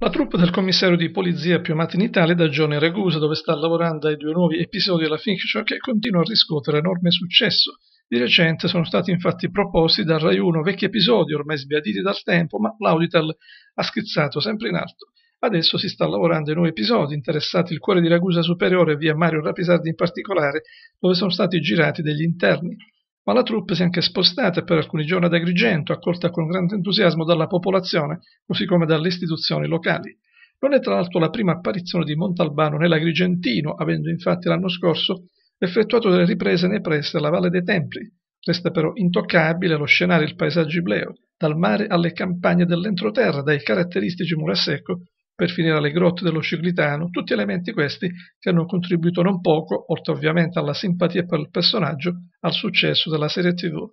La troupe del commissario di polizia più amata in Italia è da giorni a Ragusa, dove sta lavorando ai due nuovi episodi della fiction che continua a riscuotere enorme successo. Di recente sono stati infatti proposti dal Rai 1 vecchi episodi ormai sbiaditi dal tempo, ma l'Auditel ha schizzato sempre in alto. Adesso si sta lavorando ai nuovi episodi, interessati il cuore di Ragusa Superiore e via Mario Rapisardi in particolare, dove sono stati girati degli interni ma la troupe si è anche spostata per alcuni giorni ad Agrigento, accolta con grande entusiasmo dalla popolazione, così come dalle istituzioni locali. Non è tra l'altro la prima apparizione di Montalbano nell'Agrigentino, avendo infatti l'anno scorso effettuato delle riprese nei pressi della Valle dei Templi. Resta però intoccabile lo scenario e il paesaggio ibleo, dal mare alle campagne dell'entroterra, dai caratteristici secco per finire alle grotte dello Ciclitano, tutti elementi questi che hanno contribuito non poco, oltre ovviamente alla simpatia per il personaggio, al successo della serie tv.